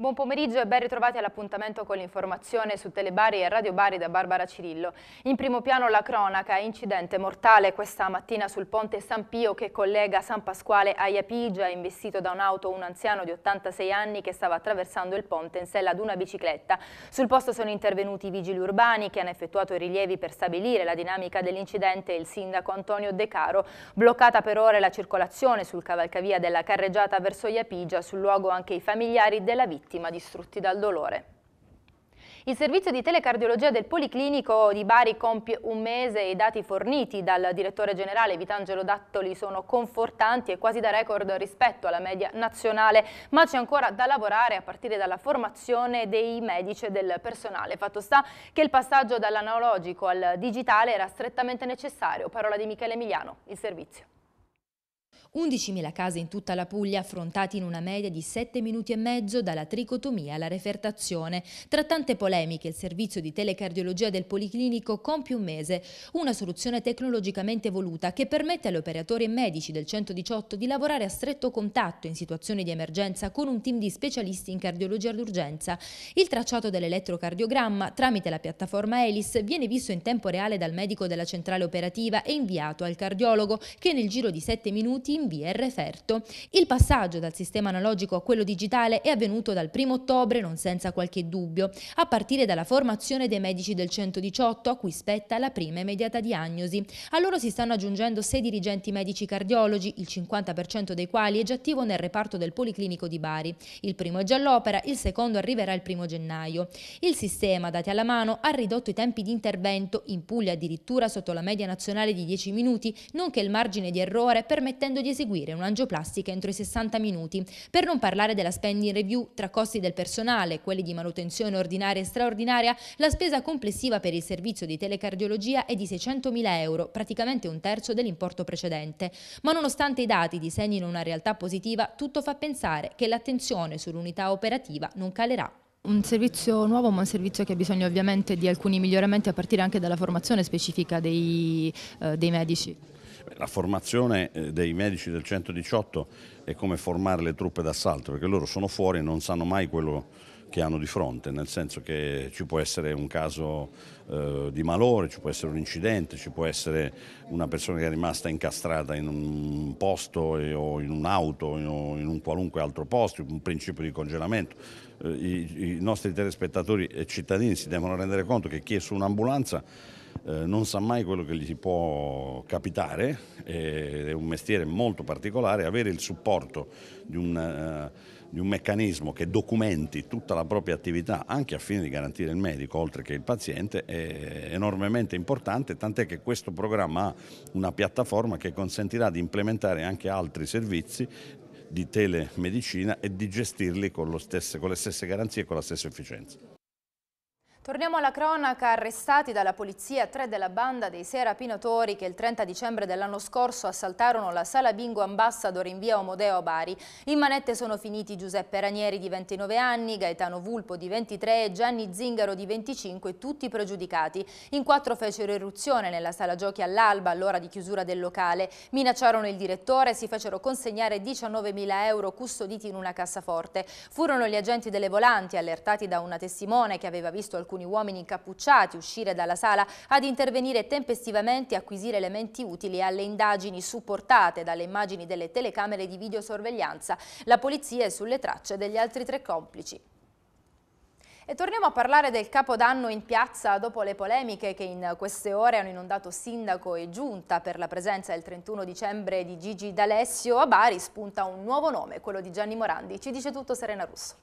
Buon pomeriggio e ben ritrovati all'appuntamento con l'informazione su Telebari e Radio Bari da Barbara Cirillo. In primo piano la cronaca, incidente mortale questa mattina sul ponte San Pio che collega San Pasquale a Iapigia, investito da un'auto un anziano di 86 anni che stava attraversando il ponte in sella ad una bicicletta. Sul posto sono intervenuti i vigili urbani che hanno effettuato i rilievi per stabilire la dinamica dell'incidente e il sindaco Antonio De Caro. Bloccata per ore la circolazione sul cavalcavia della carreggiata verso Iapigia, sul luogo anche i familiari della vittima malati distrutti dal dolore. Il servizio di telecardiologia del Policlinico di Bari compie un mese e i dati forniti dal direttore generale Vitangelo Dattoli sono confortanti e quasi da record rispetto alla media nazionale, ma c'è ancora da lavorare a partire dalla formazione dei medici e del personale. Fatto sta che il passaggio dall'analogico al digitale era strettamente necessario. Parola di Michele Emiliano, il servizio. 11.000 case in tutta la Puglia affrontati in una media di 7 minuti e mezzo dalla tricotomia alla refertazione. Tra tante polemiche il servizio di telecardiologia del Policlinico compie un mese, una soluzione tecnologicamente evoluta che permette agli operatori e medici del 118 di lavorare a stretto contatto in situazioni di emergenza con un team di specialisti in cardiologia d'urgenza. Il tracciato dell'elettrocardiogramma tramite la piattaforma ELIS viene visto in tempo reale dal medico della centrale operativa e inviato al cardiologo che nel giro di 7 minuti in via e referto. Il passaggio dal sistema analogico a quello digitale è avvenuto dal 1 ottobre non senza qualche dubbio, a partire dalla formazione dei medici del 118 a cui spetta la prima immediata diagnosi. A loro si stanno aggiungendo sei dirigenti medici cardiologi, il 50% dei quali è già attivo nel reparto del Policlinico di Bari. Il primo è già all'opera, il secondo arriverà il 1 gennaio. Il sistema, dati alla mano, ha ridotto i tempi di intervento, in Puglia addirittura sotto la media nazionale di 10 minuti, nonché il margine di errore permettendo di eseguire un'angioplastica entro i 60 minuti, per non parlare della spending review tra costi del personale, quelli di manutenzione ordinaria e straordinaria, la spesa complessiva per il servizio di telecardiologia è di 600.000 euro, praticamente un terzo dell'importo precedente. Ma nonostante i dati disegnino una realtà positiva, tutto fa pensare che l'attenzione sull'unità operativa non calerà. Un servizio nuovo ma un servizio che ha bisogno ovviamente di alcuni miglioramenti a partire anche dalla formazione specifica dei, eh, dei medici. La formazione eh, dei medici del 118 è come formare le truppe d'assalto, perché loro sono fuori e non sanno mai quello che hanno di fronte, nel senso che ci può essere un caso eh, di malore, ci può essere un incidente, ci può essere una persona che è rimasta incastrata in un posto eh, o in un'auto o in, in un qualunque altro posto, un principio di congelamento. Eh, i, I nostri telespettatori e cittadini si devono rendere conto che chi è su un'ambulanza eh, non sa mai quello che gli può capitare, eh, è un mestiere molto particolare, avere il supporto di un, eh, di un, meccanismo che documenti tutta la propria attività anche a fine di garantire il medico oltre che il paziente è enormemente importante, tant'è che questo programma ha una piattaforma che consentirà di implementare anche altri servizi di telemedicina e di gestirli con, stesse, con le stesse garanzie e con la stessa efficienza. Torniamo alla cronaca, arrestati dalla polizia tre della banda dei sei rapinatori che il 30 dicembre dell'anno scorso assaltarono la sala Bingo Ambassador in via Omodeo a Bari. In manette sono finiti Giuseppe Ranieri di 29 anni, Gaetano Vulpo di 23 e Gianni Zingaro di 25, tutti pregiudicati. In quattro fecero irruzione nella sala giochi all'alba all'ora di chiusura del locale, minacciarono il direttore e si fecero consegnare 19.000 euro custoditi in una cassaforte. Furono gli agenti delle volanti allertati da una testimone che aveva visto alcuni alcuni uomini incappucciati uscire dalla sala ad intervenire tempestivamente e acquisire elementi utili alle indagini supportate dalle immagini delle telecamere di videosorveglianza. La polizia è sulle tracce degli altri tre complici. E torniamo a parlare del capodanno in piazza dopo le polemiche che in queste ore hanno inondato sindaco e giunta per la presenza il 31 dicembre di Gigi D'Alessio a Bari spunta un nuovo nome, quello di Gianni Morandi. Ci dice tutto Serena Russo.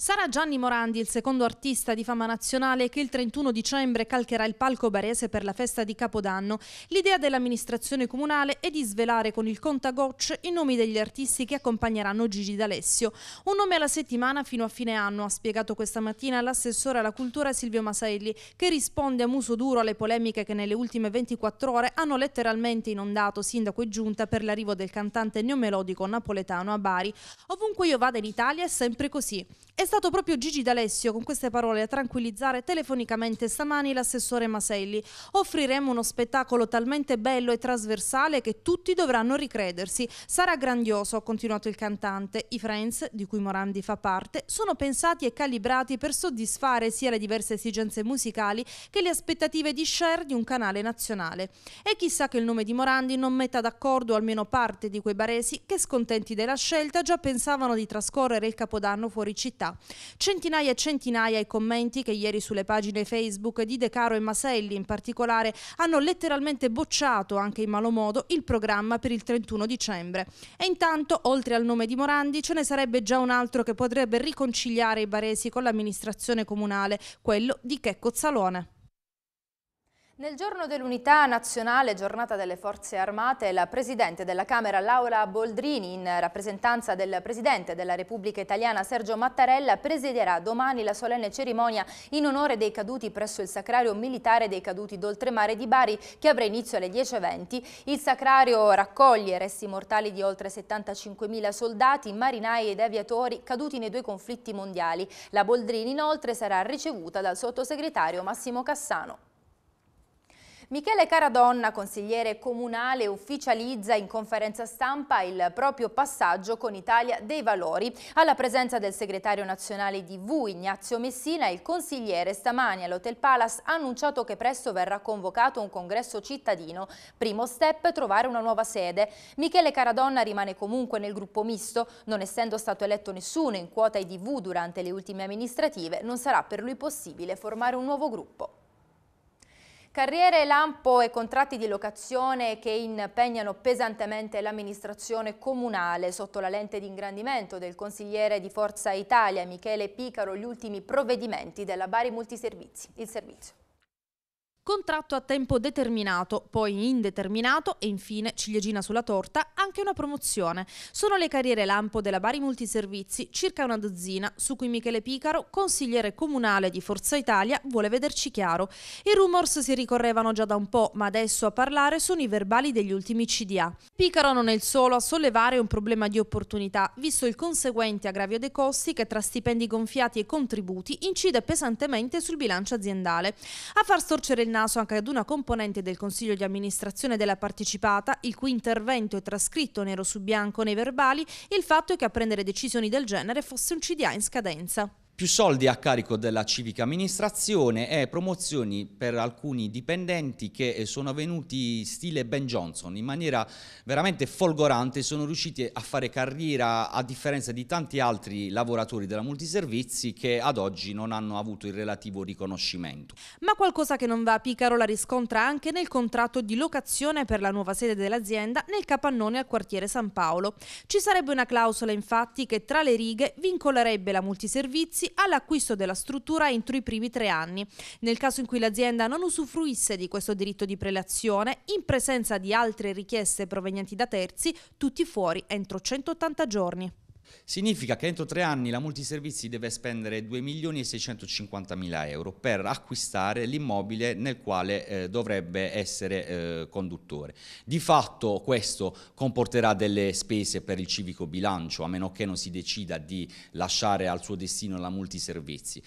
Sarà Gianni Morandi il secondo artista di fama nazionale che il 31 dicembre calcherà il palco barese per la festa di Capodanno. L'idea dell'amministrazione comunale è di svelare con il contagocce i nomi degli artisti che accompagneranno Gigi D'Alessio. Un nome alla settimana fino a fine anno, ha spiegato questa mattina l'assessore alla cultura Silvio Maselli, che risponde a muso duro alle polemiche che nelle ultime 24 ore hanno letteralmente inondato sindaco e giunta per l'arrivo del cantante neomelodico napoletano a Bari. Ovunque io vada in Italia è sempre così. E stato proprio Gigi D'Alessio con queste parole a tranquillizzare telefonicamente stamani l'assessore Maselli. Offriremo uno spettacolo talmente bello e trasversale che tutti dovranno ricredersi. Sarà grandioso, ha continuato il cantante. I Friends, di cui Morandi fa parte, sono pensati e calibrati per soddisfare sia le diverse esigenze musicali che le aspettative di share di un canale nazionale. E chissà che il nome di Morandi non metta d'accordo almeno parte di quei baresi che scontenti della scelta già pensavano di trascorrere il Capodanno fuori città. Centinaia e centinaia i commenti che ieri sulle pagine Facebook di De Caro e Maselli in particolare hanno letteralmente bocciato, anche in malo modo, il programma per il 31 dicembre. E intanto, oltre al nome di Morandi, ce ne sarebbe già un altro che potrebbe riconciliare i baresi con l'amministrazione comunale, quello di Checco Zalone. Nel giorno dell'unità nazionale, giornata delle forze armate, la Presidente della Camera Laura Boldrini, in rappresentanza del Presidente della Repubblica Italiana Sergio Mattarella, presiderà domani la solenne cerimonia in onore dei caduti presso il Sacrario Militare dei Caduti d'Oltremare di Bari, che avrà inizio alle 10.20. Il Sacrario raccoglie resti mortali di oltre 75.000 soldati, marinai ed aviatori caduti nei due conflitti mondiali. La Boldrini, inoltre, sarà ricevuta dal sottosegretario Massimo Cassano. Michele Caradonna, consigliere comunale, ufficializza in conferenza stampa il proprio passaggio con Italia dei Valori. Alla presenza del segretario nazionale di V, Ignazio Messina, il consigliere stamani all'Hotel Palace ha annunciato che presto verrà convocato un congresso cittadino. Primo step, trovare una nuova sede. Michele Caradonna rimane comunque nel gruppo misto, non essendo stato eletto nessuno in quota IDV durante le ultime amministrative, non sarà per lui possibile formare un nuovo gruppo. Carriere, lampo e contratti di locazione che impegnano pesantemente l'amministrazione comunale sotto la lente di ingrandimento del consigliere di Forza Italia Michele Picaro gli ultimi provvedimenti della Bari Multiservizi. Il servizio contratto a tempo determinato, poi indeterminato e infine, ciliegina sulla torta, anche una promozione. Sono le carriere lampo della Bari Multiservizi, circa una dozzina, su cui Michele Picaro, consigliere comunale di Forza Italia, vuole vederci chiaro. I rumors si ricorrevano già da un po', ma adesso a parlare sono i verbali degli ultimi CDA. Picaro non è il solo a sollevare un problema di opportunità, visto il conseguente aggravio dei costi che tra stipendi gonfiati e contributi incide pesantemente sul bilancio aziendale. A far storcere il naso naso anche ad una componente del Consiglio di amministrazione della partecipata, il cui intervento è trascritto nero su bianco nei verbali, il fatto è che a prendere decisioni del genere fosse un CDA in scadenza più soldi a carico della civica amministrazione e promozioni per alcuni dipendenti che eh, sono venuti stile Ben Johnson in maniera veramente folgorante sono riusciti a fare carriera a differenza di tanti altri lavoratori della multiservizi che ad oggi non hanno avuto il relativo riconoscimento. Ma qualcosa che non va a Picaro la riscontra anche nel contratto di locazione per la nuova sede dell'azienda nel capannone al quartiere San Paolo. Ci sarebbe una clausola infatti che tra le righe vincolerebbe la multiservizi all'acquisto della struttura entro i primi tre anni. Nel caso in cui l'azienda non usufruisse di questo diritto di prelazione, in presenza di altre richieste provenienti da terzi, tutti fuori entro 180 giorni. Significa che entro tre anni la multiservizi deve spendere 2 milioni e 650 mila euro per acquistare l'immobile nel quale eh, dovrebbe essere eh, conduttore. Di fatto questo comporterà delle spese per il civico bilancio, a meno che non si decida di lasciare al suo destino la multiservizi.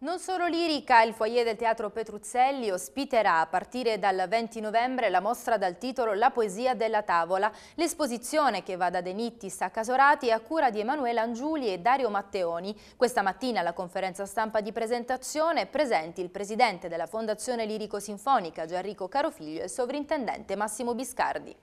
Non solo lirica, il foyer del Teatro Petruzzelli ospiterà a partire dal 20 novembre la mostra dal titolo La poesia della tavola, l'esposizione che va da De Nittis a Casorati a cura di Emanuela Angiuli e Dario Matteoni. Questa mattina alla conferenza stampa di presentazione presenti il presidente della Fondazione Lirico Sinfonica Gianrico Carofiglio e il sovrintendente Massimo Biscardi.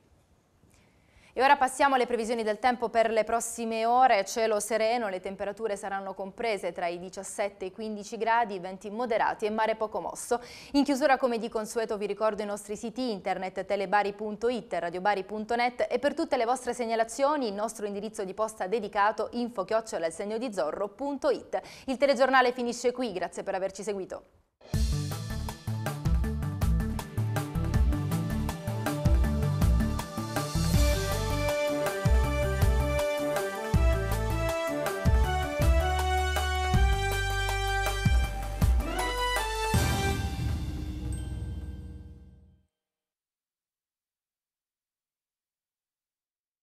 E ora passiamo alle previsioni del tempo per le prossime ore. Cielo sereno, le temperature saranno comprese tra i 17 e i 15 gradi, venti moderati e mare poco mosso. In chiusura, come di consueto, vi ricordo i nostri siti internet telebari.it, radiobari.net e per tutte le vostre segnalazioni il nostro indirizzo di posta dedicato info chiocciola il segno di zorro.it. Il telegiornale finisce qui, grazie per averci seguito.